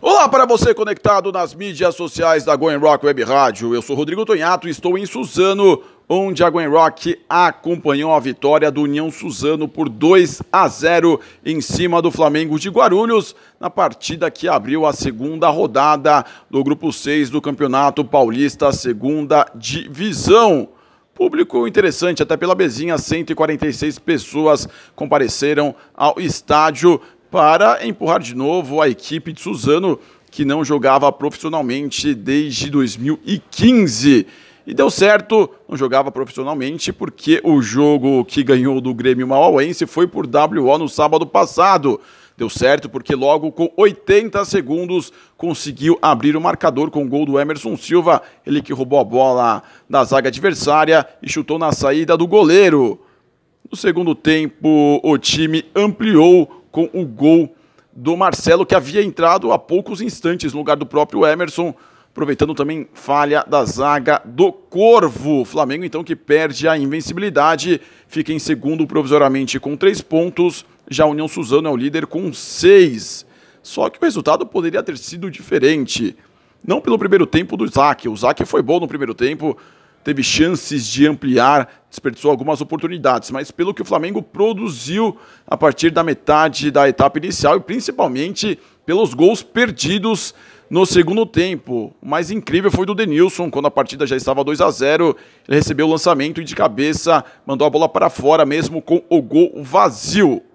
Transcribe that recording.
Olá para você conectado nas mídias sociais da Going Rock Web Rádio. Eu sou Rodrigo Tonhato e estou em Suzano, onde a Going Rock acompanhou a vitória do União Suzano por 2 a 0 em cima do Flamengo de Guarulhos, na partida que abriu a segunda rodada do grupo 6 do Campeonato Paulista, segunda divisão. Público interessante, até pela bezinha, 146 pessoas compareceram ao estádio para empurrar de novo a equipe de Suzano, que não jogava profissionalmente desde 2015. E deu certo, não jogava profissionalmente porque o jogo que ganhou do Grêmio Mauauense foi por WO no sábado passado. Deu certo porque logo com 80 segundos conseguiu abrir o marcador com o gol do Emerson Silva, ele que roubou a bola da zaga adversária e chutou na saída do goleiro. No segundo tempo, o time ampliou com o gol do Marcelo, que havia entrado há poucos instantes no lugar do próprio Emerson, aproveitando também falha da zaga do Corvo. Flamengo, então, que perde a invencibilidade, fica em segundo provisoriamente com três pontos. Já a União Suzano é o líder com seis. Só que o resultado poderia ter sido diferente. Não pelo primeiro tempo do Zaque. O Zaque foi bom no primeiro tempo, teve chances de ampliar, desperdiçou algumas oportunidades, mas pelo que o Flamengo produziu a partir da metade da etapa inicial e principalmente pelos gols perdidos no segundo tempo. O mais incrível foi do Denilson, quando a partida já estava 2 a 0 ele recebeu o lançamento e de cabeça mandou a bola para fora mesmo com o gol vazio.